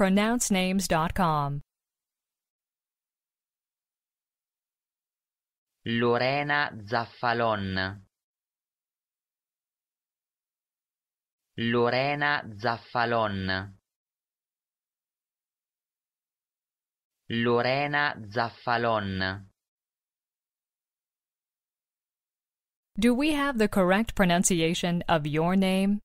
pronouncenames.com. Lorena Zaffalon Lorena Zaffalon Lorena Zaffalon Do we have the correct pronunciation of your name?